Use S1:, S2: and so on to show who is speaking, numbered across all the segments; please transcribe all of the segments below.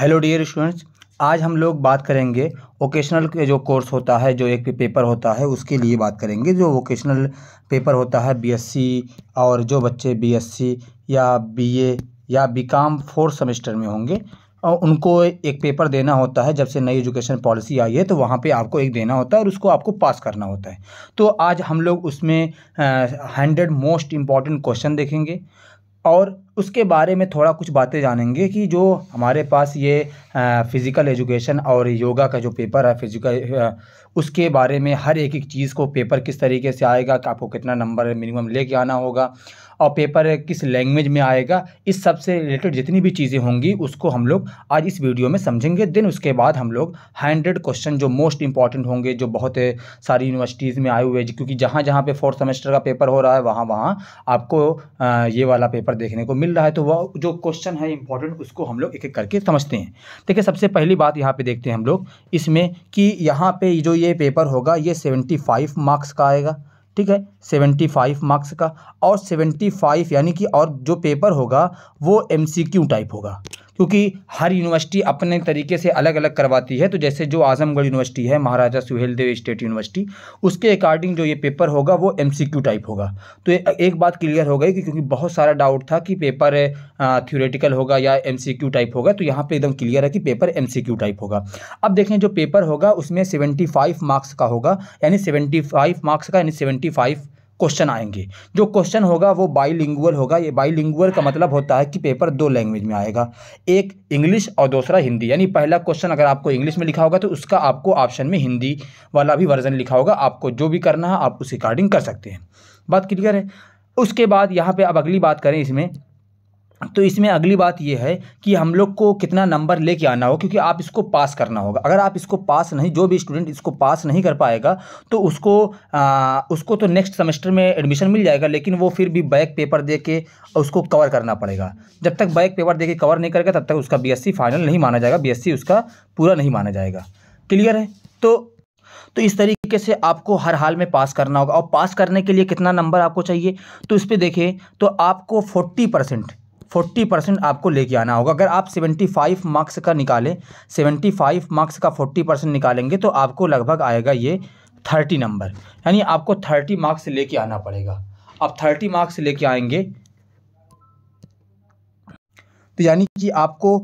S1: hello dear students आज हम लोग बात करेंगे वोकेशनल के जो कोर्स होता है जो एक पेपर होता है उसके लिए बात करेंगे जो वोकेशनल पेपर होता है बीएससी और जो बच्चे बीएससी या बीए या बीकॉम फोर्थ सेमेस्टर में होंगे और उनको एक पेपर देना होता है जब से नई एजुकेशन पॉलिसी आई है तो वहाँ पे आपको एक देना होता है और उसको आपको पास करना होता है तो आज हम लोग उसमें हंड्रेड मोस्ट इम्पॉर्टेंट क्वेश्चन देखेंगे और उसके बारे में थोड़ा कुछ बातें जानेंगे कि जो हमारे पास ये फ़िज़िकल एजुकेशन और योगा का जो पेपर है फिज़िकल उसके बारे में हर एक एक चीज़ को पेपर किस तरीके से आएगा कि आपको कितना नंबर मिनिमम लेके आना होगा और पेपर किस लैंग्वेज में आएगा इस सब से रिलेटेड जितनी भी चीज़ें होंगी उसको हम लोग आज इस वीडियो में समझेंगे देन उसके बाद हम लोग हंड्रेड क्वेश्चन जो मोस्ट इंपॉर्टेंट होंगे जो बहुत सारी यूनिवर्सिटीज़ में आए हुए क्योंकि जहाँ जहाँ पे फोर्थ सेमेस्टर का पेपर हो रहा है वहाँ वहाँ आपको ये वाला पेपर देखने को मिल रहा है तो वह जो क्वेश्चन है इंपॉर्टेंट उसको हम लोग एक एक करके समझते हैं देखिए सबसे पहली बात यहाँ पर देखते हैं हम लोग इसमें कि यहाँ पर जो ये पेपर होगा ये सेवेंटी फाइव मार्क्स का आएगा ठीक है सेवेंटी फाइव मार्क्स का और सेवेंटी फाइव यानी कि और जो पेपर होगा वो एमसीक्यू टाइप होगा क्योंकि हर यूनिवर्सिटी अपने तरीके से अलग अलग करवाती है तो जैसे जो आजमगढ़ यूनिवर्सिटी है महाराजा सुहेलदेव स्टेट यूनिवर्सिटी उसके अकॉर्डिंग जो ये पेपर होगा वो एम टाइप होगा तो एक बात क्लियर हो गई कि क्योंकि बहुत सारा डाउट था कि पेपर थ्योरेटिकल होगा या एम टाइप होगा तो यहाँ पर एकदम क्लियर है कि पेपर एम टाइप होगा अब देखें जो पेपर होगा उसमें सेवेंटी मार्क्स का होगा यानी सेवेंटी मार्क्स का यानी सेवेंटी क्वेश्चन आएंगे जो क्वेश्चन होगा वो बाईलिंगुअल होगा ये बाईलिंगुअल का मतलब होता है कि पेपर दो लैंग्वेज में आएगा एक इंग्लिश और दूसरा हिंदी यानी पहला क्वेश्चन अगर आपको इंग्लिश में लिखा होगा तो उसका आपको ऑप्शन में हिंदी वाला भी वर्जन लिखा होगा आपको जो भी करना है आप उस रिकॉर्डिंग कर सकते हैं बात क्लियर है उसके बाद यहाँ पर अब अगली बात करें इसमें तो इसमें अगली बात यह है कि हम लोग को कितना नंबर लेके आना हो क्योंकि आप इसको पास करना होगा अगर आप इसको पास नहीं जो भी स्टूडेंट इसको पास नहीं कर पाएगा तो उसको आ, उसको तो नेक्स्ट सेमेस्टर में एडमिशन मिल जाएगा लेकिन वो फिर भी बैक पेपर दे के उसको कवर करना पड़ेगा जब तक बैक पेपर दे के कवर नहीं करेगा तब तक उसका बी फाइनल नहीं माना जाएगा बी उसका पूरा नहीं माना जाएगा क्लियर है तो तो इस तरीके से आपको हर हाल में पास करना होगा और पास करने के लिए कितना नंबर आपको चाहिए तो इस पर देखें तो आपको फोर्टी परसेंट फोर्टी परसेंट आपको लेके आना होगा अगर आप सेवेंटी फाइव मार्क्स का निकालें सेवेंटी फाइव मार्क्स का फोर्टी परसेंट निकालेंगे तो आपको लगभग आएगा ये थर्टी नंबर यानी आपको थर्टी मार्क्स लेके आना पड़ेगा आप थर्टी मार्क्स लेके आएंगे तो यानी कि आपको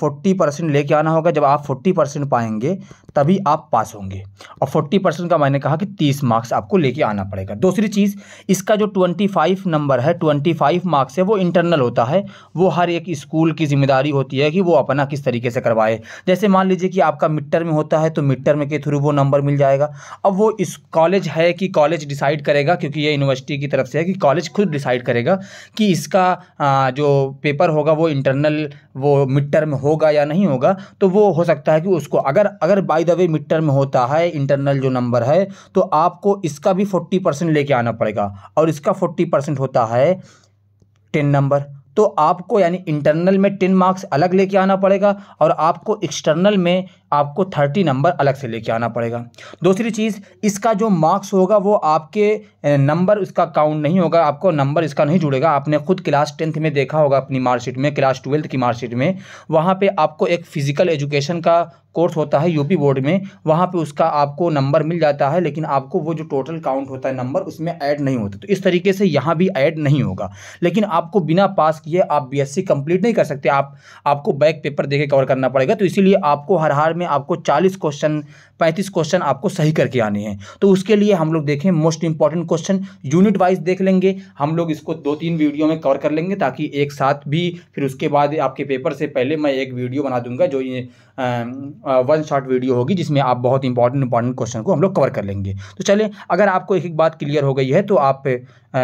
S1: फोर्टी परसेंट लेके आना होगा जब आप फोर्टी परसेंट पाएंगे तभी आप पास होंगे और फोर्टी परसेंट का मैंने कहा कि तीस मार्क्स आपको लेके आना पड़ेगा दूसरी चीज़ इसका जो ट्वेंटी फाइव नंबर है ट्वेंटी फाइव मार्क्स है वो इंटरनल होता है वो हर एक स्कूल की जिम्मेदारी होती है कि वो अपना किस तरीके से करवाए जैसे मान लीजिए कि आपका मिड टर्म होता है तो मिड टर्म के थ्रू वो नंबर मिल जाएगा अब वो इस कॉलेज है कि कॉलेज डिसाइड करेगा क्योंकि ये यूनिवर्सिटी की तरफ से है कि कॉलेज खुद डिसाइड करेगा कि इसका जो पेपर होगा वो इंटरनल वो मिड टर्म होगा या नहीं होगा तो वो हो सकता है कि उसको अगर अगर by the way mid term होता है इंटरनल जो नंबर है तो आपको इसका भी फोर्टी परसेंट लेके आना पड़ेगा और इसका फोर्टी परसेंट होता है टेन नंबर तो आपको यानी इंटरनल में टेन मार्क्स अलग लेके आना पड़ेगा और आपको एक्सटर्नल में आपको थर्टी नंबर अलग से लेके आना पड़ेगा दूसरी चीज़ इसका जो मार्क्स होगा वो आपके नंबर उसका काउंट नहीं होगा आपको नंबर इसका नहीं जुड़ेगा आपने खुद क्लास टेंथ में देखा होगा अपनी मार्कशीट में क्लास ट्वेल्थ की मार्कशीट में वहाँ पे आपको एक फ़िज़िकल एजुकेशन का कोर्स होता है यूपी बोर्ड में वहाँ पे उसका आपको नंबर मिल जाता है लेकिन आपको वो जो टोटल काउंट होता है नंबर उसमें ऐड नहीं होता तो इस तरीके से यहाँ भी ऐड नहीं होगा लेकिन आपको बिना पास किए आप बीएससी कंप्लीट नहीं कर सकते आप आपको बैक पेपर देके कवर करना पड़ेगा तो इसीलिए आपको हर हार में आपको 40 क्वेश्चन 35 क्वेश्चन आपको सही करके आने हैं तो उसके लिए हम लोग देखें most important question unit wise देख लेंगे हम लोग इसको दो तीन वीडियो में कवर कर लेंगे ताकि एक साथ भी फिर उसके बाद आपके पेपर से पहले मैं एक वीडियो बना दूंगा जो ये वन शॉट वीडियो होगी जिसमें आप बहुत इंपॉर्टेंट इंपॉर्टेंट क्वेश्चन को हम लोग कवर कर लेंगे तो चले अगर आपको एक एक बात क्लियर हो गई है तो आप आ,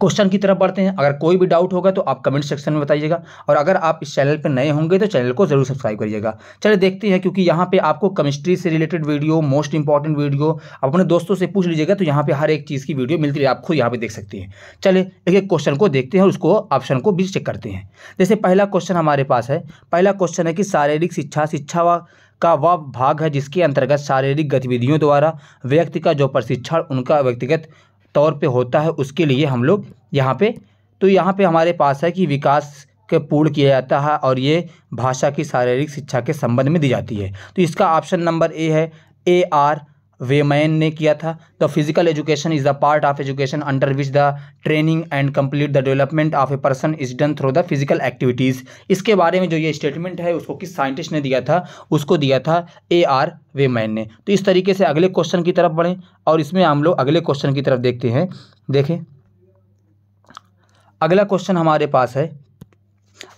S1: क्वेश्चन की तरफ बढ़ते हैं अगर कोई भी डाउट होगा तो आप कमेंट सेक्शन में बताइएगा और अगर आप इस चैनल पर नए होंगे तो चैनल को जरूर सब्सक्राइब करिएगा चलिए देखते हैं क्योंकि यहाँ पे आपको केमिस्ट्री से related video most important video अपने दोस्तों से पूछ लीजिएगा तो यहाँ पे हर एक चीज़ की वीडियो मिलती है आप खुद यहाँ पे देख सकते हैं चले एक एक क्वेश्चन को देखते हैं और उसको ऑप्शन को भी चेक करते हैं जैसे पहला क्वेश्चन हमारे पास है पहला क्वेश्चन है कि शारीरिक शिक्षा शिक्षा व का वह भाग है जिसके अंतर्गत शारीरिक गतिविधियों द्वारा व्यक्ति का जो प्रशिक्षण उनका व्यक्तिगत तौर पे होता है उसके लिए हम लोग यहाँ पे तो यहाँ पे हमारे पास है कि विकास के पूर्ण किया जाता है और ये भाषा की शारीरिक शिक्षा के संबंध में दी जाती है तो इसका ऑप्शन नंबर ए है ए आर वेमैन ने किया था the physical education is the part of education under which the training and complete the development of a person is done through the physical activities इसके बारे में जो ये स्टेटमेंट है उसको किस साइंटिस्ट ने दिया था उसको दिया था ए आर वेमैन ने तो इस तरीके से अगले क्वेश्चन की तरफ बढ़ें और इसमें हम लोग अगले क्वेश्चन की तरफ देखते हैं देखें अगला क्वेश्चन हमारे पास है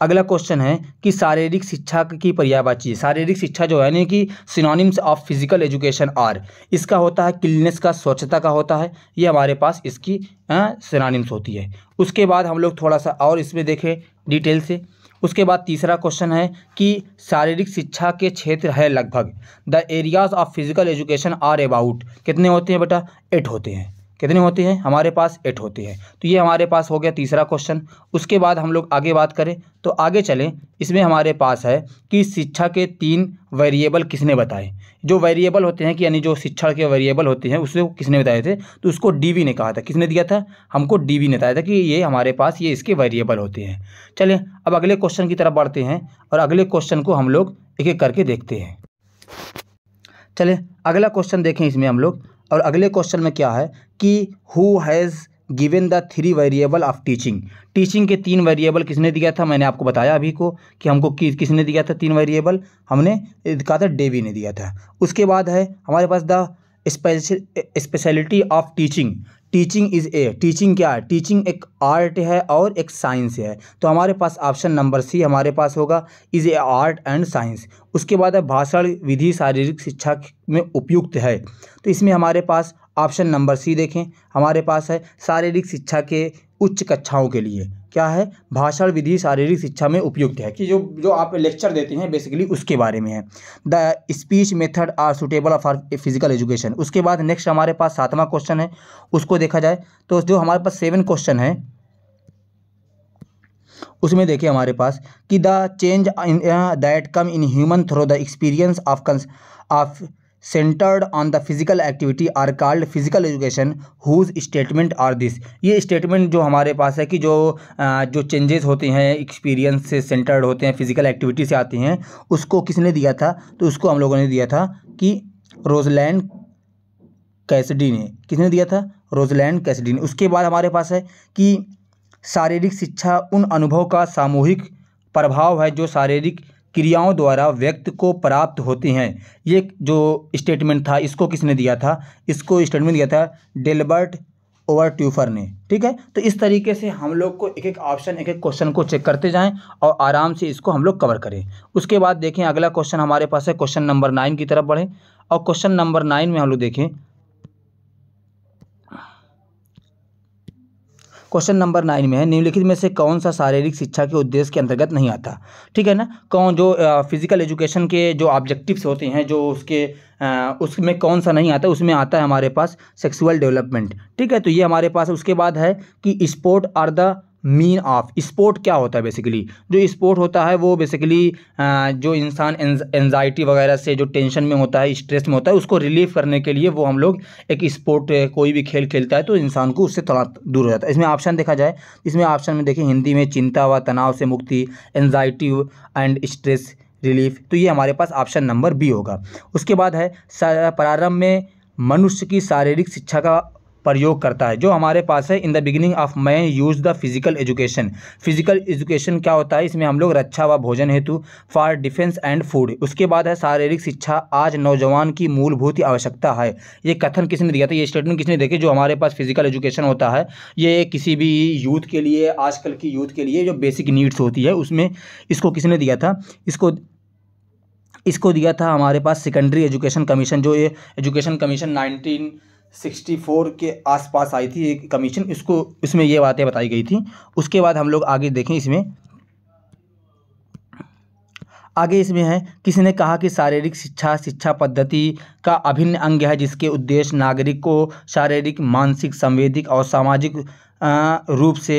S1: अगला क्वेश्चन है कि शारीरिक शिक्षा की पर्यायवाची शारीरिक शिक्षा जो है यानी कि synonyms of physical education are इसका होता है क्लिननेस का स्वच्छता का होता है ये हमारे पास इसकी सिनोनिम्स होती है उसके बाद हम लोग थोड़ा सा और इसमें देखें डिटेल से उसके बाद तीसरा क्वेश्चन है कि शारीरिक शिक्षा के क्षेत्र है लगभग the areas of physical education are about कितने होते हैं बेटा एट होते हैं कितनी होती है हमारे पास एट होती है तो ये हमारे पास हो गया तीसरा क्वेश्चन उसके बाद हम लोग आगे बात करें तो आगे चलें इसमें हमारे पास है कि शिक्षा के तीन वेरिएबल किसने बताए जो वेरिएबल होते हैं कि यानी जो शिक्षा के वेरिएबल होते हैं उसको किसने बताए थे तो उसको डी ने कहा था किसने दिया था हमको डी ने बताया था कि ये हमारे पास ये इसके वेरिएबल होते हैं चलें अब अगले क्वेश्चन की तरफ बढ़ते हैं और अगले क्वेश्चन को हम लोग एक एक करके देखते हैं चले अगला क्वेश्चन देखें इसमें हम लोग और अगले क्वेश्चन में क्या है कि who has given the three variable of teaching teaching के तीन वेरिएबल किसने दिया था मैंने आपको बताया अभी को कि हमको कि किसने दिया था तीन वेरिएबल हमने कहा था डेवी ने दिया था उसके बाद है हमारे पास the speciality of teaching teaching is a teaching क्या है टीचिंग एक आर्ट है और एक साइंस है तो हमारे पास ऑप्शन नंबर सी हमारे पास होगा is a art and science उसके बाद है भाषण विधि शारीरिक शिक्षा में उपयुक्त है तो इसमें हमारे पास ऑप्शन नंबर सी देखें हमारे पास है शारीरिक शिक्षा के उच्च कक्षाओं के लिए क्या है भाषण विधि शारीरिक शिक्षा में उपयुक्त है कि जो जो आप लेक्चर देते हैं बेसिकली उसके बारे में है the speech method are suitable for physical education उसके बाद नेक्स्ट हमारे पास सातवां क्वेश्चन है उसको देखा जाए तो जो हमारे पास सेवन क्वेश्चन है उसमें देखिए हमारे पास कि the change that come in human through the experience of cons of centred on the physical activity are called physical education whose statement are this ये स्टेटमेंट जो हमारे पास है कि जो जो चेंजेस होते हैं एक्सपीरियंस से सेंटर्ड होते हैं फिजिकल एक्टिविटी से आते हैं उसको किसने दिया था तो उसको हम लोगों ने दिया था कि रोजलैंड कैसडी ने किसने दिया था रोजलैंड कैसडी ने उसके बाद हमारे पास है कि शारीरिक शिक्षा उन अनुभव का सामूहिक प्रभाव है जो शारीरिक क्रियाओं द्वारा व्यक्ति को प्राप्त होते हैं ये जो स्टेटमेंट था इसको किसने दिया था इसको स्टेटमेंट दिया था डेलबर्ट ओवर ट्यूफर ने ठीक है तो इस तरीके से हम लोग को एक एक ऑप्शन एक एक क्वेश्चन को चेक करते जाएं और आराम से इसको हम लोग कवर करें उसके बाद देखें अगला क्वेश्चन हमारे पास है क्वेश्चन नंबर नाइन की तरफ बढ़ें और क्वेश्चन नंबर नाइन में हम लोग देखें क्वेश्चन नंबर नाइन में है निम्नलिखित में से कौन सा शारीरिक शिक्षा के उद्देश्य के अंतर्गत नहीं आता ठीक है ना कौन जो फिजिकल एजुकेशन के जो ऑब्जेक्टिव्स होते हैं जो उसके उसमें कौन सा नहीं आता उसमें आता है हमारे पास सेक्सुअल डेवलपमेंट ठीक है तो ये हमारे पास उसके बाद है कि sport are the mean of sport क्या होता है बेसिकली जो स्पोर्ट होता है वो बेसिकली जो इंसान एनजाइटी वगैरह से जो टेंशन में होता है स्ट्रेस में होता है उसको रिलीफ करने के लिए वो हम लोग एक स्पोर्ट कोई भी खेल खेलता है तो इंसान को उससे थोड़ा दूर हो जाता है इसमें ऑप्शन देखा जाए इसमें ऑप्शन में देखें हिंदी में चिंता व तनाव से मुक्ति एनजाइटी एंड स्ट्रेस रिलीफ तो ये हमारे पास ऑप्शन नंबर बी होगा उसके बाद है प्रारंभ में मनुष्य की शारीरिक शिक्षा का प्रयोग करता है जो हमारे पास है in the beginning of man use the physical education physical education क्या होता है इसमें हम लोग रक्षा व भोजन हेतु फॉर डिफेंस एंड फूड उसके बाद है शारीरिक शिक्षा आज नौजवान की मूलभूत आवश्यकता है ये कथन किसने दिया था ये स्टेटमेंट किसने देखे जो हमारे पास फिजिकल एजुकेशन होता है ये किसी भी यूथ के लिए आजकल की यूथ के लिए जो बेसिक नीड्स होती है उसमें इसको किसने दिया था इसको इसको दिया था हमारे पास सेकेंडरी एजुकेशन कमीशन जो ये education commission nineteen sixty four के आसपास आई थी एक कमीशन इसको इसमें ये बातें बताई गई थी उसके बाद हम लोग आगे देखें इसमें आगे इसमें है किसी ने कहा कि शारीरिक शिक्षा शिक्षा पद्धति का अभिन्न अंग है जिसके उद्देश्य नागरिक को शारीरिक मानसिक संवेदिक और सामाजिक रूप से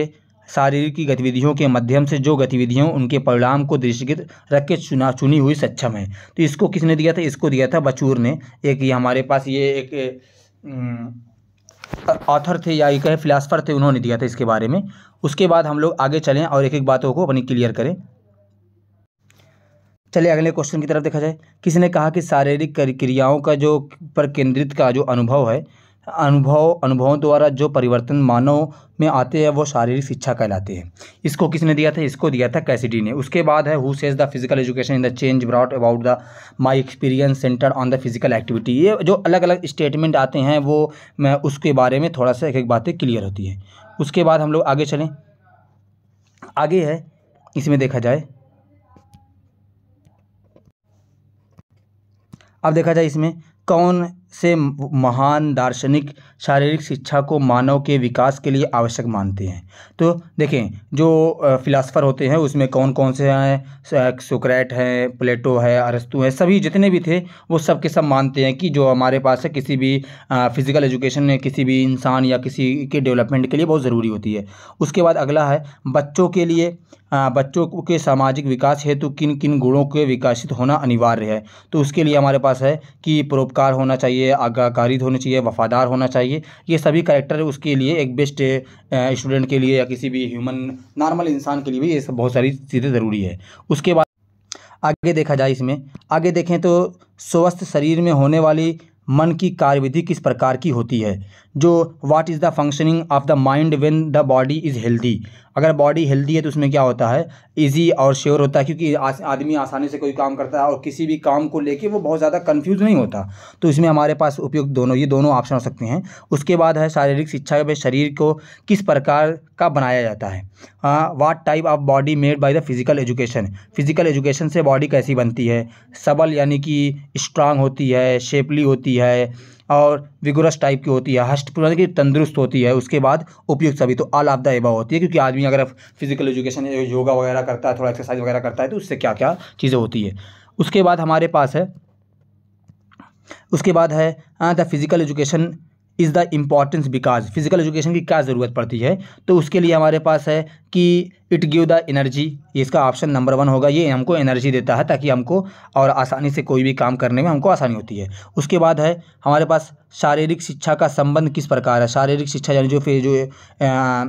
S1: शारीरिक की गतिविधियों के माध्यम से जो गतिविधियों उनके परिणाम को दृष्टिगत रख के चुना चुनी हुई सक्षम है तो इसको किसने दिया था इसको दिया था बचूर ने एक ये हमारे पास ये एक ऑथर हम्म, थे या कहे फिलासफ़र थे उन्होंने दिया था इसके बारे में उसके बाद हम लोग आगे चलें और एक एक बातों को अपनी क्लियर करें चलिए अगले क्वेश्चन की तरफ देखा जाए किसी ने कहा कि शारीरिक क्रियाओं का जो पर केंद्रित का जो अनुभव है अनुभव अनुभवों द्वारा जो परिवर्तन मानव में आते हैं वो शारीरिक शिक्षा कहलाते हैं इसको किसने दिया था इसको दिया था कैसिडी ने उसके बाद है who says the physical education in the change brought about the my experience centre on the physical activity ये जो अलग अलग स्टेटमेंट आते हैं वो मैं उसके बारे में थोड़ा सा एक एक बातें क्लियर होती हैं उसके बाद हम लोग आगे चलें आगे है इसमें देखा जाए अब देखा जाए इसमें कौन से महान दार्शनिक शारीरिक शिक्षा को मानव के विकास के लिए आवश्यक मानते हैं तो देखें जो फ़िलासफ़र होते हैं उसमें कौन कौन से हैं सुक्रैट हैं प्लेटो है अरस्तु हैं सभी जितने भी थे वो सब के सब मानते हैं कि जो हमारे पास है किसी भी फ़िज़िकल एजुकेशन किसी भी इंसान या किसी के डेवलपमेंट के लिए बहुत ज़रूरी होती है उसके बाद अगला है बच्चों के लिए बच्चों के सामाजिक विकास हेतु किन किन गुणों के विकसित होना अनिवार्य है तो उसके लिए हमारे पास है कि परोपकार होना चाहिए चाहिए आगाकारी होनी चाहिए वफ़ादार होना चाहिए ये सभी करेक्टर उसके लिए एक बेस्ट स्टूडेंट के लिए या किसी भी ह्यूमन नॉर्मल इंसान के लिए भी ये सब बहुत सारी चीज़ें ज़रूरी है उसके बाद आगे देखा जाए इसमें आगे देखें तो स्वस्थ शरीर में होने वाली मन की कार्यविधि किस प्रकार की होती है जो what is the functioning of the mind when the body is healthy अगर बॉडी हेल्दी है तो उसमें क्या होता है इजी और श्योर होता है क्योंकि आदमी आसानी से कोई काम करता है और किसी भी काम को लेके वो बहुत ज़्यादा कंफ्यूज नहीं होता तो इसमें हमारे पास उपयुक्त दोनों ये दोनों ऑप्शन हो सकते हैं उसके बाद है शारीरिक शिक्षा में शरीर को किस प्रकार का बनाया जाता है what type of body made by the physical education physical education से बॉडी कैसी बनती है सबल यानी कि स्ट्रांग होती है शेपली होती है और विगोरस टाइप की होती है हष्ट मतलब कि तंदुरुस्त होती है उसके बाद उपयुक्त सभी तो अल ऑफ होती है क्योंकि आदमी अगर फिजिकल एजुकेशन योगा वगैरह करता है थोड़ा एक्सरसाइज वगैरह करता है तो उससे क्या क्या चीज़ें होती है उसके बाद हमारे पास है उसके बाद है the physical education is the importance because physical education की क्या ज़रूरत पड़ती है तो उसके लिए हमारे पास है कि इट गिव द एनर्जी इसका ऑप्शन नंबर वन होगा ये हमको एनर्जी देता है ताकि हमको और आसानी से कोई भी काम करने में हमको आसानी होती है उसके बाद है हमारे पास शारीरिक शिक्षा का संबंध किस प्रकार है शारीरिक शिक्षा यानी जो फिर जो आ,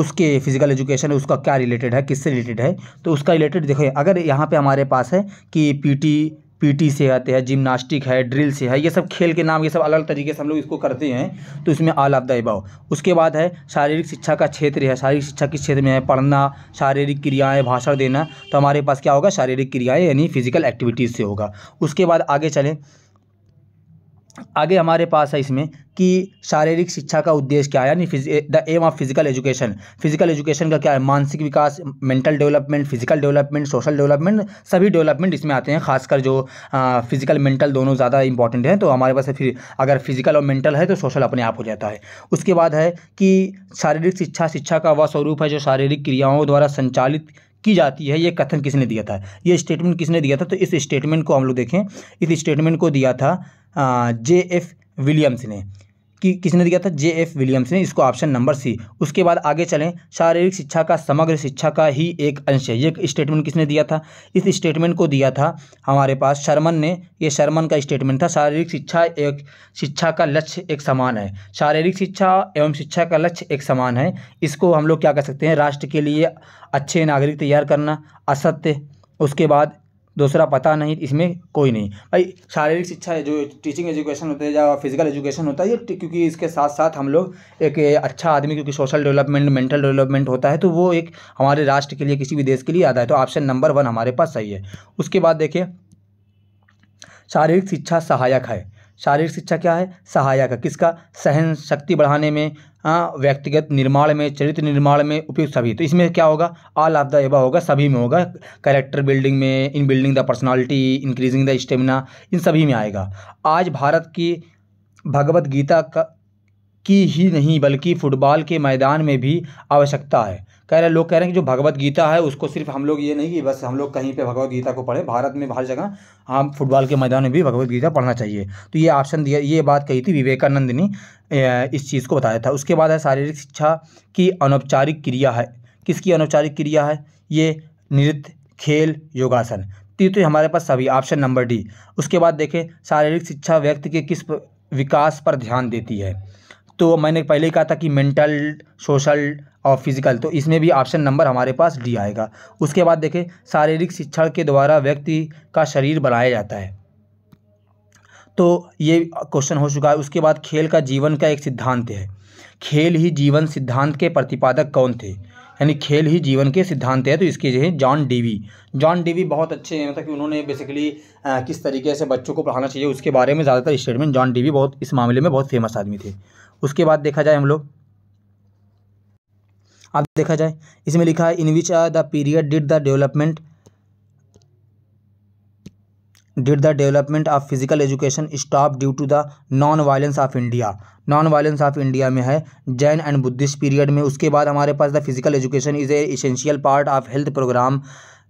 S1: उसके फिजिकल एजुकेशन है उसका क्या रिलेटेड है किससे रिलेटेड है तो उसका रिलेटेड देखो अगर यहाँ पे हमारे पास है कि पीटी पीटी से आते हैं जिमनास्टिक है ड्रिल से है ये सब खेल के नाम ये सब अलग तरीके से हम लोग इसको करते हैं तो इसमें आल ऑफ द अबाव उसके बाद है शारीरिक शिक्षा का क्षेत्र है शारीरिक शिक्षा किस क्षेत्र में है पढ़ना शारीरिक क्रियाएं भाषण देना तो हमारे पास क्या होगा शारीरिक क्रियाएं यानी फिजिकल एक्टिविटीज़ से होगा उसके बाद आगे चलें आगे हमारे पास है इसमें कि शारीरिक शिक्षा का उद्देश्य क्या है यानी the aim of physical education physical education का क्या है मानसिक विकास mental development physical development social development सभी डेवलपमेंट इसमें आते हैं खासकर जो फिजिकल मेंटल दोनों ज़्यादा इंपॉर्टेंट हैं तो हमारे पास फिर अगर फिजिकल और मेंटल है तो सोशल अपने आप हो जाता है उसके बाद है कि शारीरिक शिक्षा शिक्षा का वह स्वरूप है जो शारीरिक क्रियाओं द्वारा संचालित की जाती है ये कथन किसने दिया था ये स्टेटमेंट किसने दिया था तो इस स्टेटमेंट को हम लोग देखें इस स्टेटमेंट को दिया था जे एफ विलियम्स ने कि किसने दिया था जे एफ विलियम्स ने इसको ऑप्शन नंबर सी उसके बाद आगे चलें शारीरिक शिक्षा का समग्र शिक्षा का ही एक अंश है ये स्टेटमेंट किसने दिया था इस स्टेटमेंट को दिया था हमारे पास शर्मन ने ये शर्मन का स्टेटमेंट था शारीरिक शिक्षा एक शिक्षा का लक्ष्य एक समान है शारीरिक शिक्षा एवं शिक्षा का लक्ष्य एक समान है इसको हम लोग क्या कह सकते हैं राष्ट्र के लिए अच्छे नागरिक तैयार करना असत्य उसके बाद दूसरा पता नहीं इसमें कोई नहीं भाई शारीरिक शिक्षा जो टीचिंग एजुकेशन होता है या फिजिकल एजुकेशन होता है क्योंकि इसके साथ साथ हम लोग एक अच्छा आदमी क्योंकि सोशल डेवलपमेंट मेंटल डेवलपमेंट होता है तो वो एक हमारे राष्ट्र के लिए किसी भी देश के लिए आता है तो ऑप्शन नंबर वन हमारे पास सही है उसके बाद देखिए शारीरिक शिक्षा सहायक है शारीरिक शिक्षा क्या है सहायक है किसका सहन शक्ति बढ़ाने में व्यक्तिगत निर्माण में चरित्र निर्माण में उपयुक्त सभी तो इसमें क्या होगा ऑल ऑफ द एबा होगा सभी में होगा कैरेक्टर बिल्डिंग में in building the personality increasing the stamina इन सभी में आएगा आज भारत की भगवद गीता का की ही नहीं बल्कि फ़ुटबॉल के मैदान में भी आवश्यकता है कह रहे लोग कह रहे हैं कि जो भगवत गीता है उसको सिर्फ हम लोग ये नहीं कि बस हम लोग कहीं पे भगवत गीता को पढ़े भारत में हर जगह हम फुटबॉल के मैदान में भी भगवत गीता पढ़ना चाहिए तो ये ऑप्शन दिया ये बात कही थी विवेकानंद ने इस चीज़ को बताया था उसके बाद है शारीरिक शिक्षा की अनौपचारिक क्रिया है किसकी अनौपचारिक क्रिया है ये नृत्य खेल योगासन तो तो हमारे पास सभी ऑप्शन नंबर डी उसके बाद देखें शारीरिक शिक्षा व्यक्ति के किस विकास पर ध्यान देती है तो मैंने पहले ही कहा था कि मेंटल सोशल और फिजिकल तो इसमें भी ऑप्शन नंबर हमारे पास डी आएगा उसके बाद देखें शारीरिक शिक्षण के द्वारा व्यक्ति का शरीर बनाया जाता है तो ये क्वेश्चन हो चुका है उसके बाद खेल का जीवन का एक सिद्धांत है खेल ही जीवन सिद्धांत के प्रतिपादक कौन थे यानी खेल ही जीवन के सिद्धांत है तो इसके जो है जॉन डीवी जॉन डीवी बहुत अच्छे हैं मतलब कि उन्होंने बेसिकली किस तरीके से बच्चों को पढ़ाना चाहिए उसके बारे में ज़्यादातर स्टेटमेंट जॉन डीवी बहुत इस मामले में बहुत फेमस आदमी थे उसके बाद देखा जाए हम लोग अब देखा जाए इसमें लिखा है in which are the period did the development did the development of physical education stop due to the non violence of India non violence of India में है जैन एंड बुद्धिस्ट पीरियड में उसके बाद हमारे पास the physical education is a essential part of health programme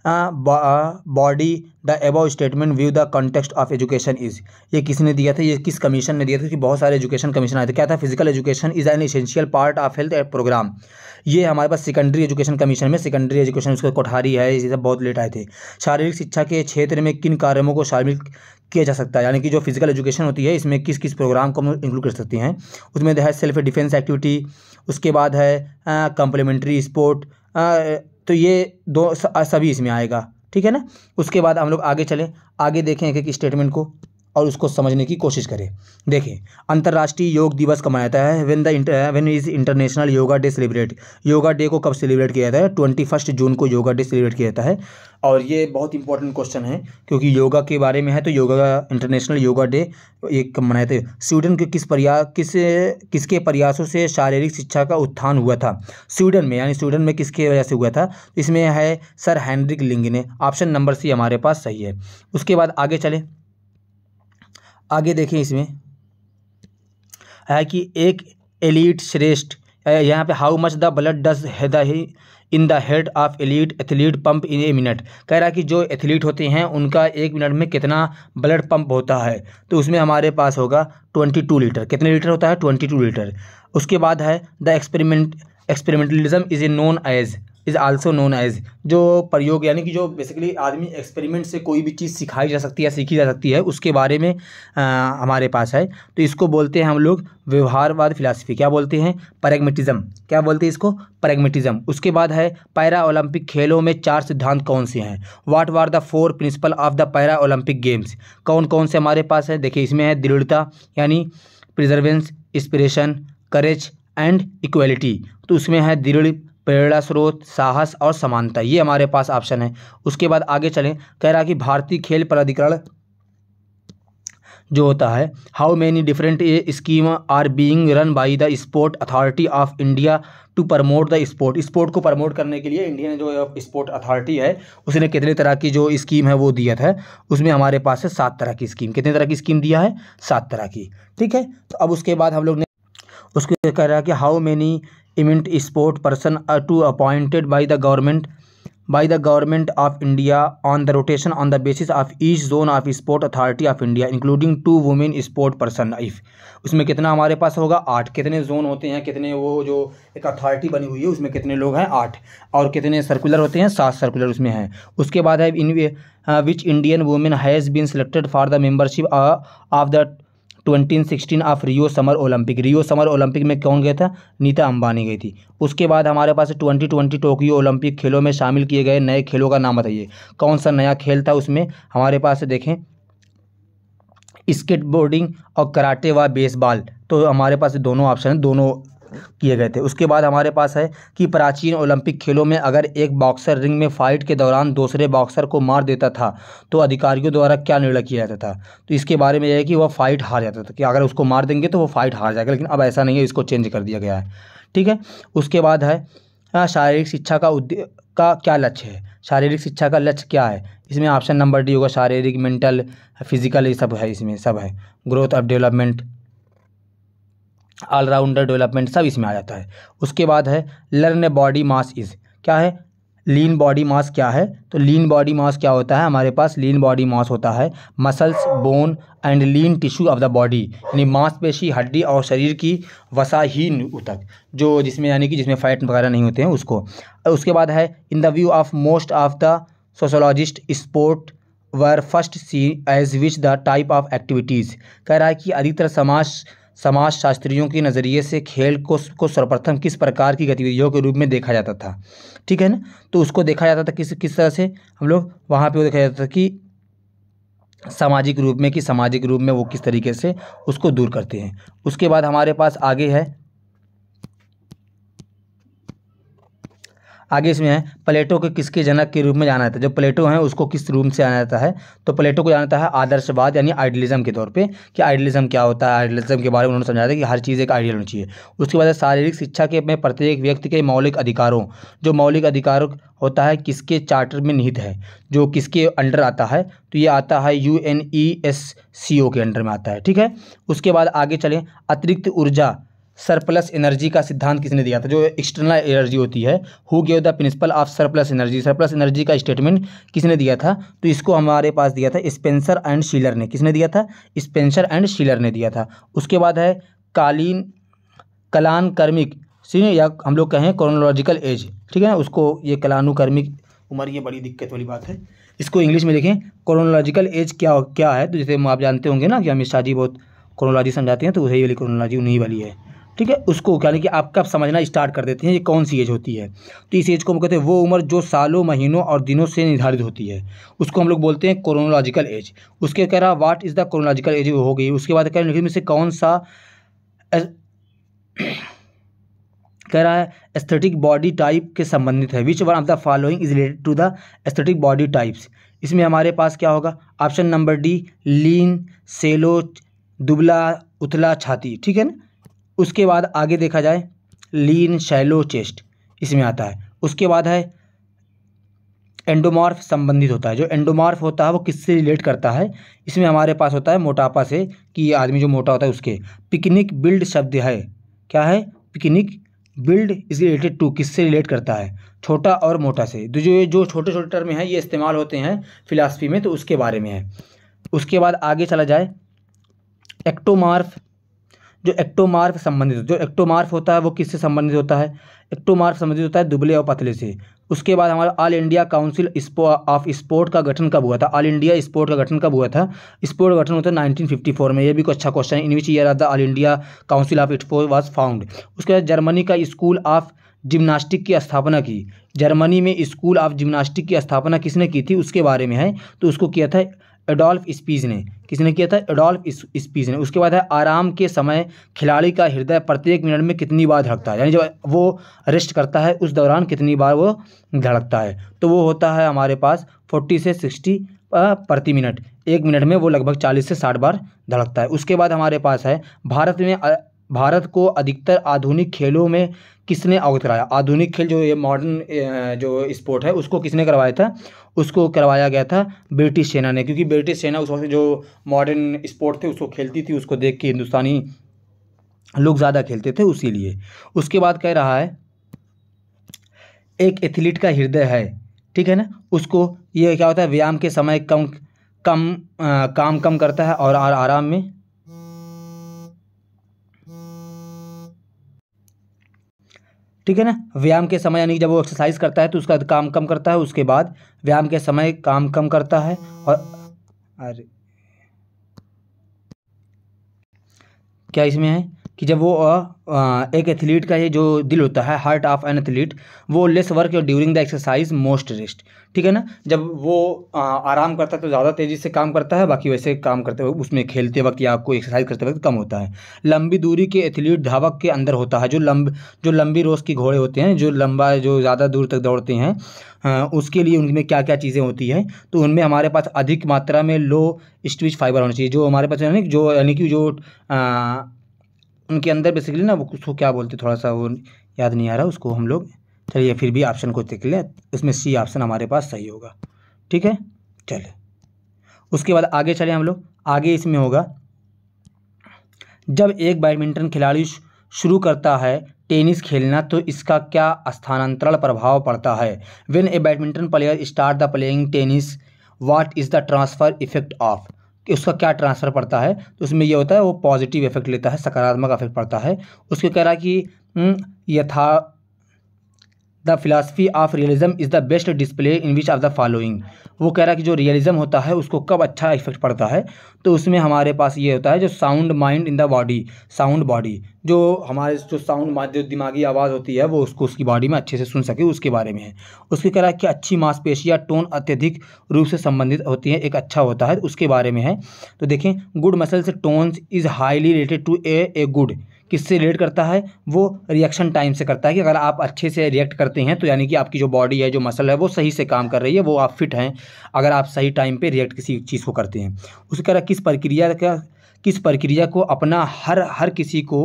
S1: body the above statement view the context of education is ये किसने दिया था ये किस कमीशन ने दिया था क्योंकि बहुत सारे एजुकेशन कमीशन आए थे क्या था physical education is an essential part of health programme ये हमारे पास सेकेंडरी एजुकेशन कमीशन में सेकेंडरी एजुकेशन उसका कोठारी है ये सब बहुत लेट आए थे शारीरिक शिक्षा के क्षेत्र में किन कार्यों को शामिल किया जा सकता है यानी कि जो फिजिकल एजुकेशन होती है इसमें किस किस प्रोग्राम को हम इंक्लूड कर सकते हैं उसमें है सेल्फ डिफेंस एक्टिविटी उसके बाद है कंप्लीमेंट्री स्पोर्ट तो ये दो सभी इसमें आएगा ठीक है ना उसके बाद हम लोग आगे चलें आगे देखें एक एक स्टेटमेंट को और उसको समझने की कोशिश करें देखें अंतर्राष्ट्रीय योग दिवस कब मनाया जाता है when the when is international yoga day celebrate yoga day को कब सेलिब्रेट किया जाता है ट्वेंटी फर्स्ट जून को योगा डे सेलिब्रेट किया जाता है और ये बहुत इंपॉर्टेंट क्वेश्चन है क्योंकि योगा के बारे में है तो योगा इंटरनेशनल योगा डे ये कब मनाए थे स्वीडन के किस प्रयास किस किसके प्रयासों से शारीरिक शिक्षा का उत्थान हुआ था स्वीडन में यानी स्वीडन में किसके वजह से हुआ था इसमें है सर हैंनरिक लिंग ने ऑप्शन नंबर सी हमारे पास सही है उसके बाद आगे चले आगे देखें इसमें है कि एक एलिट श्रेष्ठ यहाँ पे how much the blood does है ही in the head of elite athlete pump in a minute कह रहा है कि जो एथलीट होते हैं उनका एक मिनट में कितना ब्लड पंप होता है तो उसमें हमारे पास होगा ट्वेंटी टू लीटर कितने लीटर होता है ट्वेंटी टू लीटर उसके बाद है the experiment experimentalism is a known as is also known as जो प्रयोग यानी कि जो बेसिकली आदमी एक्सपेरिमेंट से कोई भी चीज़ सिखाई जा सकती है सीखी जा सकती है उसके बारे में आ, हमारे पास है तो इसको बोलते हैं हम लोग व्यवहारवाद फिलासफी क्या बोलते हैं पैरागमेटिज़म क्या बोलते हैं इसको पैरागमेटिज़म उसके बाद है पैरा ओलंपिक खेलों में चार सिद्धांत कौन से हैं what were the four principle of the para Olympic games कौन कौन से हमारे पास है देखिए इसमें है दृढ़ता यानी perseverance inspiration courage and equality तो उसमें है दृढ़ प्रेरणा स्रोत साहस और समानता ये हमारे पास ऑप्शन है उसके बाद आगे चलें कह रहा कि भारतीय खेल प्राधिकरण जो होता है how many different scheme are being run by the sport authority of India to promote the sport sport को प्रमोट करने के लिए इंडियन जो स्पोर्ट अथॉरिटी है उसने कितने तरह की जो स्कीम है वो दिया था उसमें हमारे पास है सात तरह की स्कीम कितने तरह की स्कीम दिया है सात तरह की ठीक है तो अब उसके बाद हम लोग ने उसके कह रहा है कि how many event sport person to appointed by the government by the government of India on the rotation on the basis of each zone of sport authority of India including two women sport person if उसमें कितना हमारे पास होगा आठ कितने zone होते हैं कितने वो जो एक अथॉरिटी बनी हुई है उसमें कितने लोग हैं आठ और कितने सर्कुलर होते हैं सात सर्कुलर उसमें हैं उसके बाद है in which Indian women has been selected for the membership of the twenty of Rio summer Olympic Rio summer Olympic में कौन गया था नीता अंबानी गई थी उसके बाद हमारे पास ट्वेंटी ट्वेंटी टोक्यो ओलंपिक खेलों में शामिल किए गए नए खेलों का नाम बताइए कौन सा नया खेल था उसमें हमारे पास देखें स्केटबोर्डिंग और कराटे व बेसबॉल तो हमारे पास दोनों ऑप्शन दोनों किए गए थे उसके बाद हमारे पास है कि प्राचीन ओलंपिक खेलों में अगर एक बॉक्सर रिंग में फाइट के दौरान दूसरे बॉक्सर को मार देता था तो अधिकारियों द्वारा क्या निर्णय किया जाता था तो इसके बारे में यह है कि वह फाइट हार जाता था कि अगर उसको मार देंगे तो वो फाइट हार जाएगा लेकिन अब ऐसा नहीं है इसको चेंज कर दिया गया है ठीक है उसके बाद है शारीरिक शिक्षा का उद्देश्य का क्या लक्ष्य है शारीरिक शिक्षा का लक्ष्य क्या है इसमें ऑप्शन नंबर डी होगा शारीरिक मेंटल फिजिकल ये सब है इसमें सब है growth of development all rounder development सब इसमें आ जाता है उसके बाद है लर्न बॉडी मास इज़ क्या है लीन बॉडी मास क्या है तो लीन बॉडी मास क्या होता है हमारे पास लीन बॉडी मास होता है muscles bone and lean tissue of the body यानी मांसपेशी हड्डी और शरीर की वसाहीन उतक जो जिसमें यानी कि जिसमें फैट वगैरह नहीं होते हैं उसको उसके बाद है in the view of most of the sociologist sport were first see as which the type of activities कह रहा है कि अधिकतर समाज समाजशास्त्रियों के नज़रिए से खेल को को सर्वप्रथम किस प्रकार की गतिविधियों के रूप में देखा जाता था ठीक है ना तो उसको देखा जाता था किस किस तरह से हम लोग वहाँ पर वो देखा जाता था कि सामाजिक रूप में कि सामाजिक रूप में वो किस तरीके से उसको दूर करते हैं उसके बाद हमारे पास आगे है आगे इसमें है प्लेटो के किसके जनक के रूप में जाना जाता है जो प्लेटो है उसको किस रूप से जाना जाता है तो प्लेटो को जाना जाता है आदर्शवाद यानी आइडियलिज्म के तौर पे कि आइडियलिज्म क्या होता है आइडियलिज्म के बारे में उन्होंने समझाया था कि हर चीज़ एक आइडियल होनी चाहिए उसके बाद शारीरिक शिक्षा के में प्रत्येक व्यक्ति के मौलिक अधिकारों जो मौलिक अधिकारों होता है किसके चार्टर में निहित है जो किसके अंडर आता है तो ये आता है U N E S C O के अंडर में आता है ठीक है उसके बाद आगे चलें अतिरिक्त ऊर्जा सरप्लस एनर्जी का सिद्धांत किसने दिया था जो एक्सटर्नल एनर्जी होती है who gave the principle of surplus energy surplus energy का स्टेटमेंट किसने दिया था तो इसको हमारे पास दिया था स्पेंसर एंड शीलर ने किसने दिया था स्पेंसर एंड शीलर ने दिया था उसके बाद है कालीन कलानकर्मिक सीनियर या हम लोग कहें क्रोनोलॉजिकल एज ठीक है ना उसको ये कलानुकर्मिक उम्र ये बड़ी दिक्कत वाली बात है इसको इंग्लिश में देखें क्रोनोलॉजिकल एज क्या क्या है तो जैसे आप जानते होंगे ना कि हम शादी बहुत क्रोनोलॉजी समझाते हैं तो वही वाली क्रोनोलॉजी उन्हीं वाली है ठीक है उसको यानी कि आप कब समझना स्टार्ट कर देते हैं ये कौन सी एज होती है तो इस एज को हम कहते हैं वो उम्र जो सालों महीनों और दिनों से निर्धारित होती है उसको हम लोग बोलते हैं कोरोनोलॉजिकल एज उसके कह रहा what is the chronological age हो गई उसके बाद कह रहे हैं से कौन सा कह रहा है एस्थेटिक बॉडी टाइप के संबंधित है which one of the following is related to the aesthetic body types इसमें हमारे पास क्या होगा option number D lean shallow दुबला उतला छाती ठीक है ना उसके बाद आगे देखा जाए लीन शैलो चेस्ट इसमें आता है उसके बाद है एंडोमार्फ संबंधित होता है जो एंडोमार्फ होता है वो किससे रिलेट करता है इसमें हमारे पास होता है मोटापा से कि ये आदमी जो मोटा होता है उसके पिकनिक बिल्ड शब्द है क्या है picnic build is related to किससे रिलेट करता है छोटा और मोटा से तो जो जो छोटे छोटे टर्म हैं ये इस्तेमाल होते हैं फिलासफी में तो उसके बारे में है उसके बाद आगे चला जाए एक्टोमार्फ जो एक्टोमार्फ संबंधित जो एक्टोमार्फ होता है वो किससे संबंधित होता है एक्टोमार्फ संबंधित होता है दुबले और पतले से उसके बाद हमारा all India council of sport का गठन कब हुआ था ऑल इंडिया स्पोर्ट का गठन कब हुआ था स्पोर्ट का गठन होता है 1954 में ये भी कुछ अच्छा क्वेश्चन है in which year of the all India council of sport was found उसके बाद जर्मनी का स्कूल ऑफ जिम्नास्टिक की स्थापना की जर्मनी में स्कूल ऑफ जिम्नास्टिक की स्थापना किसने की थी उसके बारे में है तो उसको किया था एडोल्फ स्पीज ने किसने किया था एडोल्फ स्पीज ने उसके बाद है आराम के समय खिलाड़ी का हृदय प्रत्येक मिनट में कितनी बार धड़कता है यानी जब वो रेस्ट करता है उस दौरान कितनी बार वो धड़कता है तो वो होता है हमारे पास फोर्टी से सिक्सटी प्रति मिनट एक मिनट में वो लगभग चालीस से साठ बार धड़कता है उसके बाद हमारे पास है भारत में भारत को अधिकतर आधुनिक खेलों में किसने अवगत कराया आधुनिक खेल जो ये मॉडर्न जो स्पोर्ट है उसको किसने करवाया था उसको करवाया गया था ब्रिटिश सेना ने क्योंकि ब्रिटिश सेना उस वक्त जो मॉडर्न स्पोर्ट थे उसको खेलती थी उसको देख के हिंदुस्तानी लोग ज़्यादा खेलते थे उसी लिए उसके बाद कह रहा है एक एथलीट का हृदय है ठीक है ना उसको ये क्या होता है व्यायाम के समय कम कम आ, काम कम करता है और आराम में ठीक है ना व्यायाम के समय यानी जब वो एक्सरसाइज करता है तो उसका काम कम करता है उसके बाद व्यायाम के समय काम कम करता है और अरे क्या इसमें है कि जब वो एक एथलीट का ये जो दिल होता है हार्ट ऑफ एन एथलीट वो लेस वर्क और during the exercise most rest ठीक है ना जब वो आराम करता है तो ज़्यादा तेज़ी से काम करता है बाकी वैसे काम करते वक्त उसमें खेलते वक्त या आपको एक्सरसाइज करते वक्त कम होता है लंबी दूरी के एथलीट धावक के अंदर होता है जो लंब जो लंबी रोज के घोड़े होते हैं जो लंबा जो ज़्यादा दूर तक दौड़ते हैं उसके लिए उनमें क्या क्या चीज़ें होती हैं तो उनमें हमारे पास अधिक मात्रा में लो स्टिच फाइबर होना चाहिए जो हमारे पास यानी जो यानी कि जो उनके अंदर बेसिकली ना वो उसको क्या बोलते थोड़ा सा वो याद नहीं आ रहा उसको हम लोग चलिए फिर भी ऑप्शन को देख लें उसमें सी ऑप्शन हमारे पास सही होगा ठीक है चले उसके बाद आगे चले हम लोग आगे इसमें होगा जब एक बैडमिंटन खिलाड़ी शुरू करता है टेनिस खेलना तो इसका क्या स्थानांतरण प्रभाव पड़ता है when a badminton player start the playing tennis what is the transfer effect of कि उसका क्या ट्रांसफ़र पड़ता है तो उसमें यह होता है वो पॉजिटिव इफेक्ट लेता है सकारात्मक इफेक्ट पड़ता है उसको कह रहा है कि हम्म, यथा the philosophy of realism is the best display in which of the following वो कह रहा है कि जो रियलिज्म होता है उसको कब अच्छा इफेक्ट पड़ता है तो उसमें हमारे पास ये होता है जो sound mind in the body sound body जो हमारे जो साउंड माध्यम जो दिमागी आवाज़ होती है वो उसको उसकी बॉडी में अच्छे से सुन सके उसके बारे में है उसके कह रहा है कि अच्छी मांसपेशियाँ टोन अत्यधिक रूप से संबंधित होती है एक अच्छा होता है उसके बारे में है तो देखें good muscles tones is highly related to a a good किससे रिलेट करता है वो रिएक्शन टाइम से करता है कि अगर आप अच्छे से रिएक्ट करते हैं तो यानी कि आपकी जो बॉडी है जो मसल है वो सही से काम कर रही है वो आप फिट हैं अगर आप सही टाइम पर रिएक्ट किसी चीज़ को करते हैं उसी तरह किस प्रक्रिया का किस प्रक्रिया को अपना हर हर किसी को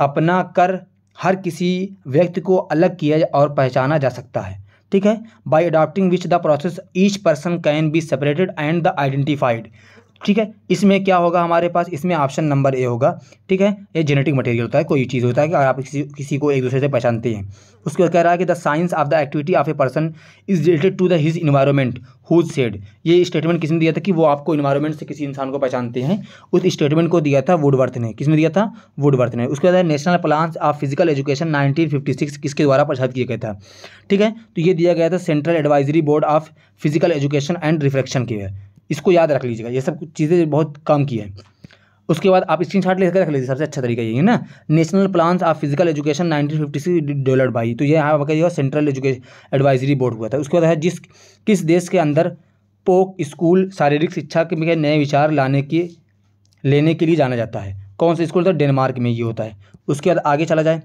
S1: अपना कर हर किसी व्यक्ति को अलग किया और पहचाना जा सकता है ठीक है by adopting which the process each person can be separated and the identified ठीक है इसमें क्या होगा हमारे पास इसमें ऑप्शन नंबर ए होगा ठीक है ये जेनेटिक मटेरियल होता है कोई चीज़ होता है कि आप किसी किसी को एक दूसरे से पहचानते हैं उसको कह रहा है कि the science of the activity of a person is related to the his environment whose said ये स्टेटमेंट किसने दिया था कि वो आपको इन्वायरमेंट से किसी इंसान को पहचानते हैं उस स्टेटमेंट को दिया था वुडवर्थ ने किसने दिया था वुडवर्थ ने उसके बाद national plan of physical education nineteen किसके द्वारा प्रसाद किया गया था ठीक है तो ये दिया गया था central advisory board of physical education and reflection के इसको याद रख लीजिएगा ये सब चीज़ें बहुत काम की है उसके बाद आप स्क्रीन शॉट लेकर रख लीजिए सबसे अच्छा तरीका ये है ना national plan of physical education nineteen fifty six developed by तो ये आपका जो सेंट्रल एजुकेशन एडवाइजरी बोर्ड हुआ था उसके बाद है जिस किस देश के अंदर पोक स्कूल शारीरिक शिक्षा के नए विचार लाने के लेने के लिए जाना जाता है कौन सा स्कूल होता तो है डेनमार्क में ये होता है उसके बाद आगे चला जाए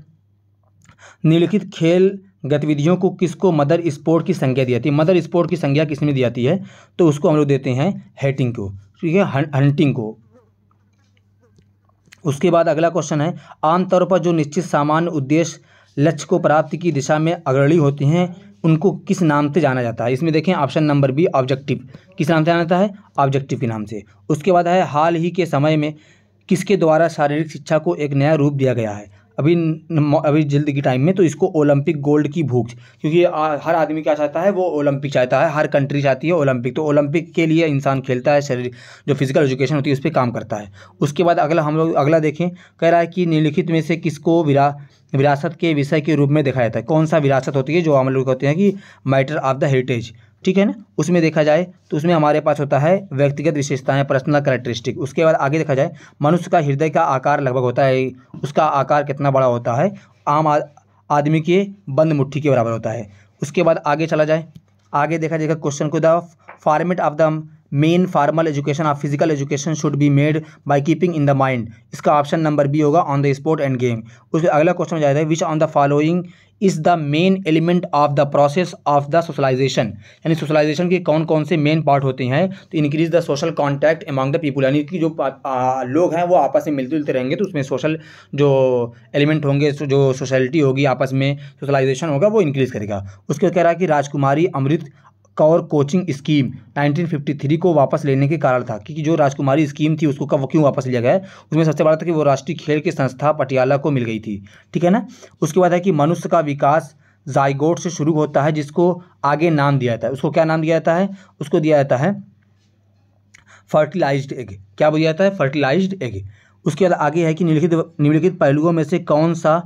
S1: निम्नलिखित खेल गतिविधियों को किसको मदर स्पोर्ट की संज्ञा दी जाती है मदर स्पोर्ट की संज्ञा किसने दी जाती है तो उसको हम लोग देते हैं हेटिंग को ठीक है हंटिंग को उसके बाद अगला क्वेश्चन है आमतौर पर जो निश्चित सामान्य उद्देश्य लक्ष्य को प्राप्ति की दिशा में अग्रणी होती हैं उनको किस नाम से जाना जाता है इसमें देखें ऑप्शन नंबर बी ऑब्जेक्टिव किस नाम से जाना जाता है ऑब्जेक्टिव के नाम से उसके बाद है हाल ही के समय में किसके द्वारा शारीरिक शिक्षा को एक नया रूप दिया गया है अभी अभी जल्द की टाइम में तो इसको ओलंपिक गोल्ड की भूख क्योंकि हर आदमी क्या चाहता है वो ओलंपिक चाहता है हर कंट्री चाहती है ओलंपिक तो ओलंपिक के लिए इंसान खेलता है शरीर जो फिजिकल एजुकेशन होती है उस पर काम करता है उसके बाद अगला हम लोग अगला देखें कह रहा है कि निलिखित में से किसको विरा विरासत के विषय के रूप में देखा जाता है कौन सा विरासत होती है जो हम लोग कहते हैं कि मैटर ऑफ द हेरिटेज ठीक है ना उसमें देखा जाए तो उसमें हमारे पास होता है व्यक्तिगत विशेषताएं पर्सनल करेक्टरिस्टिक उसके बाद आगे देखा जाए मनुष्य का हृदय का आकार लगभग होता है उसका आकार कितना बड़ा होता है आम आदमी के बंद मुट्ठी के बराबर होता है उसके बाद आगे चला जाए आगे देखा जाएगा क्वेश्चन को the format of the main formal education of physical education should be made by keeping in the mind इसका ऑप्शन नंबर बी होगा on the sport and game उसके अगला क्वेश्चन जाता है which on the following is the main element of the process of the socialization यानी socialization के कौन कौन से मेन पार्ट होते हैं तो increase the social contact among the people यानी कि जो लोग हैं वो आपस में मिलते जुलते रहेंगे तो उसमें सोशल जो एलिमेंट होंगे जो सोशलिटी होगी आपस में सोशलाइजेशन होगा वो इंक्रीज़ करेगा उसके कह रहा है कि राजकुमारी अमृत कौर कोचिंग स्कीम 1953 को वापस लेने के कारण था क्योंकि जो राजकुमारी स्कीम थी उसको कब क्यों वापस लिया गया उसमें सबसे बड़ा था कि वो राष्ट्रीय खेल की संस्था पटियाला को मिल गई थी ठीक है ना उसके बाद है कि मनुष्य का विकास जायगोट से शुरू होता है जिसको आगे नाम दिया जाता है उसको क्या नाम दिया जाता है उसको दिया जाता है फर्टिलाइज्ड एग क्या दिया जाता है फर्टिलाइज्ड एग उसके बाद आगे है कि निम्नलिखित निम्नलिखित पहलुओं में से कौन सा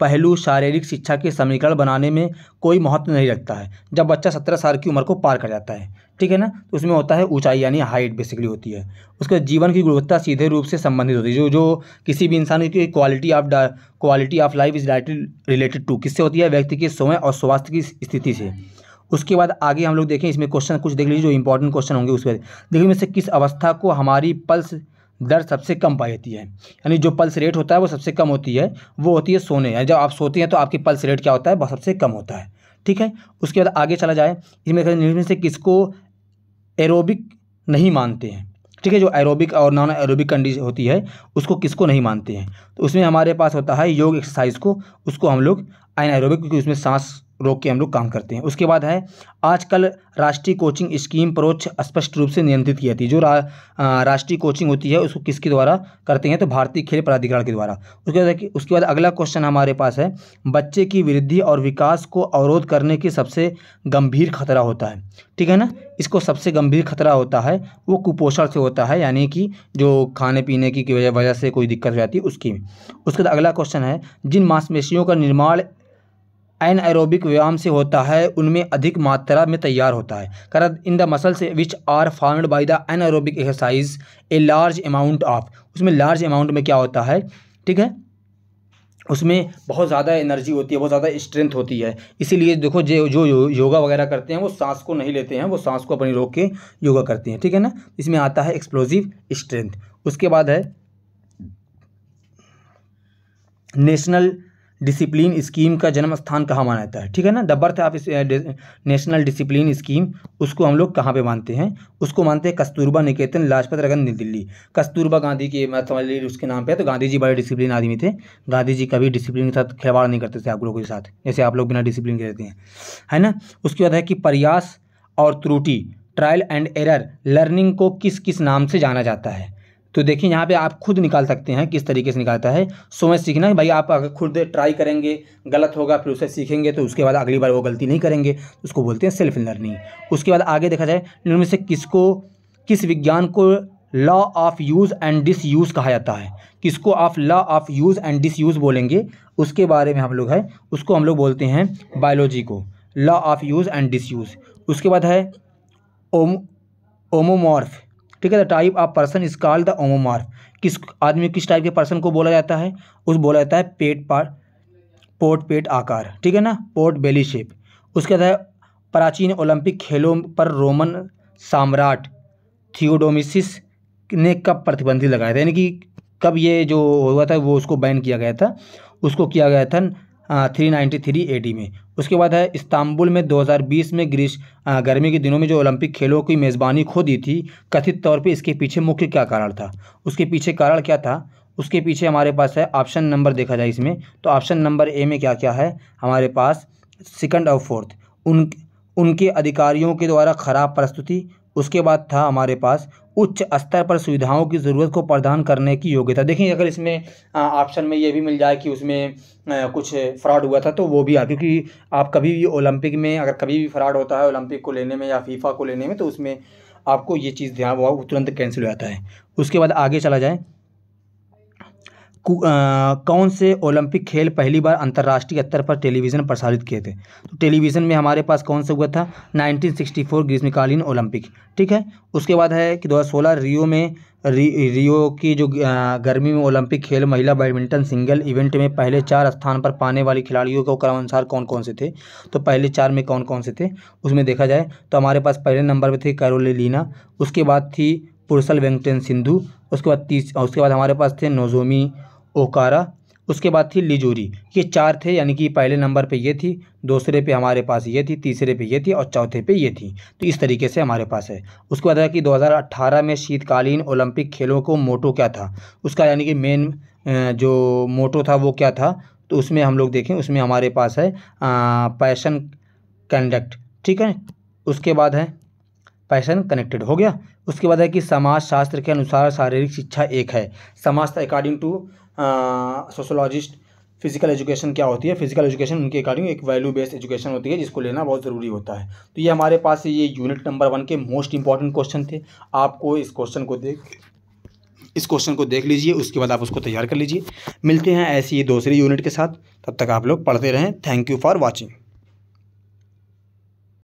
S1: पहलू शारीरिक शिक्षा के समीकरण बनाने में कोई महत्व नहीं रखता है जब बच्चा सत्रह साल की उम्र को पार कर जाता है ठीक है ना तो उसमें होता है ऊंचाई यानी हाइट बेसिकली होती है उसके जीवन की गुणवत्ता सीधे रूप से संबंधित होती है जो जो किसी भी इंसान की quality of quality of life is directly related to किससे होती है व्यक्ति के स्वयं और स्वास्थ्य की स्थिति से उसके बाद आगे हम लोग देखें इसमें क्वेश्चन कुछ देख लीजिए जो इंपॉर्टेंट क्वेश्चन होंगे उसके बाद देखिए में किस अवस्था को हमारी पल्स दर सबसे कम पाई जाती है यानी जो पल्स रेट होता है वो सबसे कम होती है वो होती है सोने यानी जब आप सोते हैं तो आपकी पल्स रेट क्या होता है बहुत सबसे कम होता है ठीक है उसके बाद आगे चला जाए इसमें से किसको एरोबिक नहीं मानते हैं ठीक है जो एरोबिक और नॉन एरोबिक कंडीशन होती है उसको किसको नहीं मानते हैं तो उसमें हमारे पास होता है योग एक्सरसाइज को उसको हम लोग एन एरोबिक क्योंकि उसमें सांस रोक के हम लोग काम करते हैं उसके बाद है आजकल राष्ट्रीय कोचिंग स्कीम परोक्ष स्पष्ट रूप से नियंत्रित की जाती है जो रा, राष्ट्रीय कोचिंग होती है उसको किसके द्वारा करते हैं तो भारतीय खेल प्राधिकरण के द्वारा उसके बाद उसके बाद अगला क्वेश्चन हमारे पास है बच्चे की वृद्धि और विकास को अवरोध करने की सबसे गंभीर खतरा होता है ठीक है ना इसको सबसे गंभीर खतरा होता है वो कुपोषण से होता है यानी कि जो खाने पीने की वजह वजह से कोई दिक्कत हो जाती है उसकी उसके बाद अगला क्वेश्चन है जिन मांसपेशियों का निर्माण एन एरोबिक व्यायाम से होता है उनमें अधिक मात्रा में तैयार होता है कर in the muscles which are formed by the anaerobic exercise a large amount of उसमें लार्ज अमाउंट में क्या होता है ठीक है उसमें बहुत ज़्यादा एनर्जी होती है बहुत ज़्यादा स्ट्रेंथ होती है इसीलिए देखो जो जो योगा वगैरह करते हैं वो सांस को नहीं लेते हैं वो सांस को अपनी रोक के योगा करते हैं ठीक है ना इसमें आता है एक्सप्लोजिव स्ट्रेंथ उसके बाद है नेशनल डिसिप्लिन स्कीम का जन्म स्थान कहाँ माना जाता है ठीक है ना the birth of national discipline scheme उसको हम लोग कहाँ पे मानते हैं उसको मानते हैं कस्तूरबा निकेतन लाजपत रगन नई दिल्ली कस्तूरबा गांधी के मैं समझ लीजिए उसके नाम पे तो गांधी जी बड़े डिसिप्लिन आदमी थे गांधी जी कभी डिसिप्लिन के साथ खिलवाड़ नहीं करते थे आप लोगों के साथ जैसे आप लोग बिना डिसिप्लिन के रहते हैं है ना उसके बाद है कि प्रयास और त्रुटि ट्रायल एंड एरर लर्निंग को किस किस नाम से जाना जाता है तो देखिए यहाँ पे आप खुद निकाल सकते हैं किस तरीके से निकालता है सो मैं सीखना है भाई आप अगर खुद ट्राई करेंगे गलत होगा फिर उसे सीखेंगे तो उसके बाद अगली बार वो गलती नहीं करेंगे तो उसको बोलते हैं सेल्फ लर्निंग उसके बाद आगे देखा जाए इनमें से किसको किस विज्ञान को law of use and disuse कहा जाता है किसको आप law of use and disuse बोलेंगे उसके बारे में हम लोग है उसको हम लोग बोलते हैं बायोलॉजी को law of use and disuse उसके बाद है ओम ओमोमॉर्फ ठीक है the type of person is called the ओमोमार किस आदमी किस टाइप के पर्सन को बोला जाता है उस बोला जाता है पेट पार पोर्ट पेट आकार ठीक है ना पोर्ट बेली शेप उसके बाद प्राचीन ओलंपिक खेलों पर रोमन सम्राट थियोडोमिसिस ने कब प्रतिबंधित लगाया था यानी कि कब ये जो हुआ था वो उसको बैन किया गया था उसको किया गया था थ्री नाइन्टी थ्री ए में उसके बाद है इस्तांबुल में 2020 में ग्रीस गर्मी के दिनों में जो ओलंपिक खेलों की मेज़बानी खो दी थी कथित तौर पे इसके पीछे मुख्य क्या कारण था उसके पीछे कारण क्या था उसके पीछे हमारे पास है ऑप्शन नंबर देखा जाए इसमें तो ऑप्शन नंबर ए में क्या क्या है हमारे पास सेकंड और फोर्थ उन उनके अधिकारियों के द्वारा खराब प्रस्तुति उसके बाद था हमारे पास उच्च स्तर पर सुविधाओं की ज़रूरत को प्रदान करने की योग्यता देखिए अगर इसमें ऑप्शन में ये भी मिल जाए कि उसमें आ, कुछ फ्रॉड हुआ था तो वो भी आ क्योंकि आप कभी भी ओलंपिक में अगर कभी भी फ्रॉड होता है ओलंपिक को लेने में या फीफा को लेने में तो उसमें आपको ये चीज़ ध्यान वो तुरंत कैंसिल हो जाता है उसके बाद आगे चला जाए कौन से ओलंपिक खेल पहली बार अंतर्राष्ट्रीय स्तर पर टेलीविज़न प्रसारित किए थे तो टेलीविज़न में हमारे पास कौन सा हुआ था 1964 ग्रीष्मकालीन ओलंपिक ठीक है उसके बाद है कि 2016 रियो में रि, रियो की जो गर्मी में ओलंपिक खेल महिला बैडमिंटन सिंगल इवेंट में पहले चार स्थान पर पाने वाली खिलाड़ियों के क्रमानुसार कौन कौन से थे तो पहले चार में कौन कौन से थे उसमें देखा जाए तो हमारे पास पहले नंबर पर थी लीना उसके बाद थी पुरसल वेंकटेन सिंधु उसके बाद तीस उसके बाद हमारे पास थे नोजोमी ओकारा उसके बाद थी लिजोरी ये चार थे यानी कि पहले नंबर पे ये थी दूसरे पे हमारे पास ये थी तीसरे पे ये थी और चौथे पे ये थी तो इस तरीके से हमारे पास है उसके बाद कि 2018 में शीतकालीन ओलंपिक खेलों को मोटो क्या था उसका यानी कि मेन जो मोटो था वो क्या था तो उसमें हम लोग देखें उसमें हमारे पास है पैशन कंडक्ट ठीक है उसके बाद है पैशन कनेक्टेड हो गया उसके बाद है कि समाज शास्त्र के अनुसार शारीरिक शिक्षा एक है समाज according to sociologist physical education क्या होती है फिजिकल एजुकेशन उनके अकॉर्डिंग एक वैल्यू बेस्ड एजुकेशन होती है जिसको लेना बहुत ज़रूरी होता है तो ये हमारे पास ये यूनिट नंबर वन के मोस्ट इंपॉर्टेंट क्वेश्चन थे आपको इस क्वेश्चन को देख इस क्वेश्चन को देख लीजिए उसके बाद आप उसको तैयार कर लीजिए मिलते हैं ऐसी दूसरी यूनिट के साथ तब तक आप लोग पढ़ते रहें थैंक यू फॉर वॉचिंग